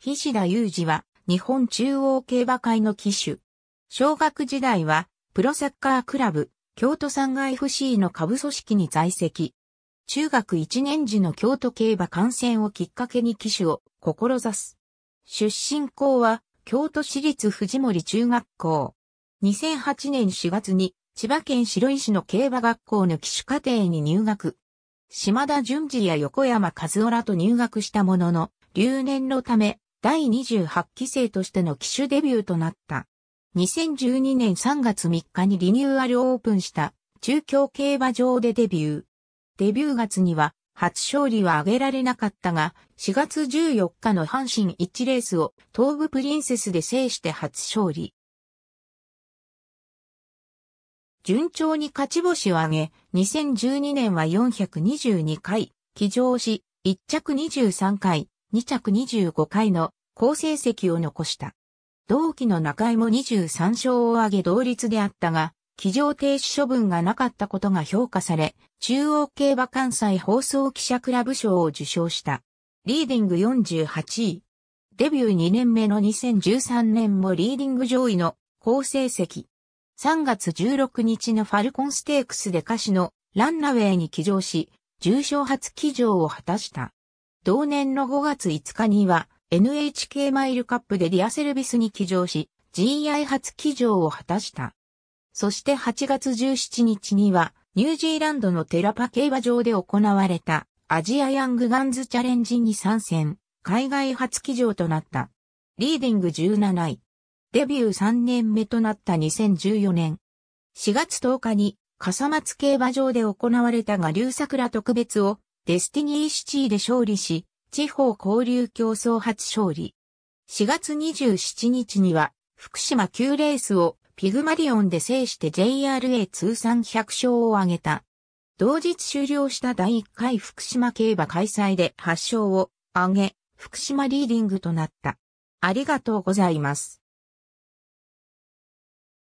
菱田裕二は日本中央競馬会の騎手。小学時代はプロサッカークラブ、京都産が FC の下部組織に在籍。中学1年時の京都競馬観戦をきっかけに騎手を志す。出身校は京都市立藤森中学校。2008年4月に千葉県白井市の競馬学校の騎手課程に入学。島田淳二や横山和夫らと入学したものの、留年のため、第28期生としての機種デビューとなった。2012年3月3日にリニューアルオープンした中京競馬場でデビュー。デビュー月には初勝利は挙げられなかったが、4月14日の阪神1レースを東武プリンセスで制して初勝利。順調に勝ち星を挙げ、2012年は422回、起乗し、1着23回、2着25回の好成績を残した。同期の中井も23勝を挙げ同率であったが、騎乗停止処分がなかったことが評価され、中央競馬関西放送記者クラブ賞を受賞した。リーディング48位。デビュー2年目の2013年もリーディング上位の好成績。3月16日のファルコンステークスで歌手のランナウェイに騎乗し、重賞初騎乗を果たした。同年の5月5日には NHK マイルカップでリアセルビスに騎乗し、GI 初騎乗を果たした。そして8月17日には、ニュージーランドのテラパ競馬場で行われたアジアヤングガンズチャレンジに参戦、海外初騎乗となった。リーディング17位。デビュー3年目となった2014年。4月10日に笠松競馬場で行われたが流桜特別をデスティニーシティで勝利し、地方交流競争初勝利。4月27日には、福島9レースをピグマリオンで制して JRA 通算100勝を挙げた。同日終了した第1回福島競馬開催で8勝を挙げ、福島リーディングとなった。ありがとうございます。